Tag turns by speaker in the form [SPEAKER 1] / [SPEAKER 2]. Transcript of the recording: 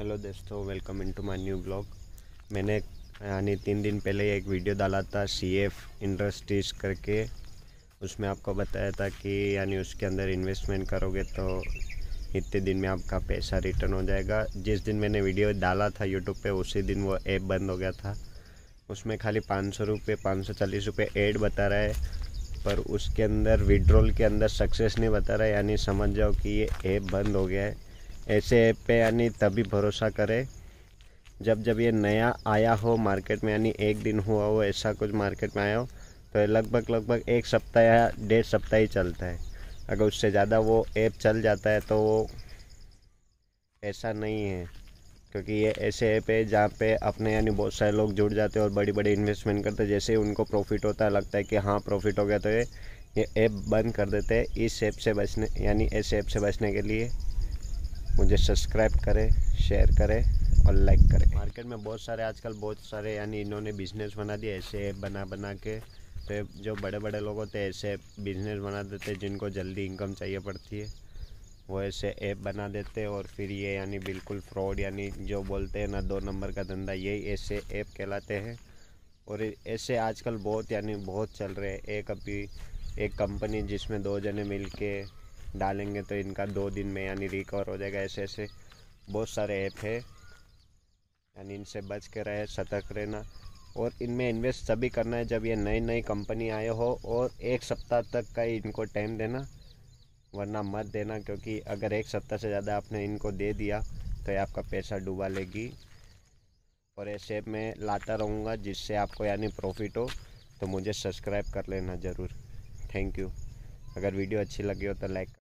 [SPEAKER 1] hello दोस्तों welcome in to my new blog मैंने यानी तीन दिन पहले एक वीडियो डाला था सी एफ इंडस्ट्रीज करके उसमें आपको बताया था कि यानी उसके अंदर इन्वेस्टमेंट करोगे तो इतने दिन में आपका पैसा रिटर्न हो जाएगा जिस दिन मैंने वीडियो डाला था यूट्यूब पे उसी दिन वो ऐप बंद हो गया था उसमें खाली पाँच सौ रुपये पाँच सौ चालीस रुपये एड बता रहा है पर उसके अंदर विड्रॉल के अंदर सक्सेस नहीं बता रहा है यानी समझ जाओ कि ये ऐप बंद हो गया है ऐसे ऐप पे यानी तभी भरोसा करें जब जब ये नया आया हो मार्केट में यानी एक दिन हुआ हो ऐसा कुछ मार्केट में आया हो तो लगभग लगभग एक सप्ताह या डेढ़ सप्ताह ही चलता है अगर उससे ज़्यादा वो ऐप चल जाता है तो वो ऐसा नहीं है क्योंकि ये ऐसे ऐप है जहाँ पे अपने यानी बहुत सारे लोग जुड़ जाते हैं और बड़ी बड़ी इन्वेस्टमेंट करते हैं जैसे ही उनको प्रॉफिट होता है लगता है कि हाँ प्रॉफिट हो गया तो ये ये ऐप बंद कर देते हैं इस ऐप से बचने यानी ऐसे ऐप से बचने के लिए मुझे सब्सक्राइब करें शेयर करें और लाइक करें मार्केट में बहुत सारे आजकल बहुत सारे यानी इन्होंने बिजनेस बना दिया ऐसे बना बना के तो जो बड़े बड़े लोग होते हैं ऐसे बिजनेस बना देते जिनको जल्दी इनकम चाहिए पड़ती है वो ऐसे ऐप बना देते और फिर ये यानी बिल्कुल फ्रॉड यानी जो बोलते हैं ना दो नंबर का धंधा यही ऐसे ऐप कहलाते हैं और ऐसे आजकल बहुत यानी बहुत चल रहे हैं एक अभी एक कंपनी जिसमें दो जने मिल के डालेंगे तो इनका दो दिन में यानी रिकवर हो जाएगा ऐसे ऐसे बहुत सारे ऐप है यानी इनसे बच के रहे सतर्क रहना और इनमें इन्वेस्ट तभी करना है जब ये नई नई कंपनी आए हो और एक सप्ताह तक का इनको टाइम देना वरना मत देना क्योंकि अगर एक सप्ताह से ज़्यादा आपने इनको दे दिया तो ये आपका पैसा डूबा लेगी और ऐसे ऐप मैं लाता रहूँगा जिससे आपको यानी प्रॉफिट हो तो मुझे सब्सक्राइब कर लेना ज़रूर थैंक यू अगर वीडियो अच्छी लगी हो तो लाइक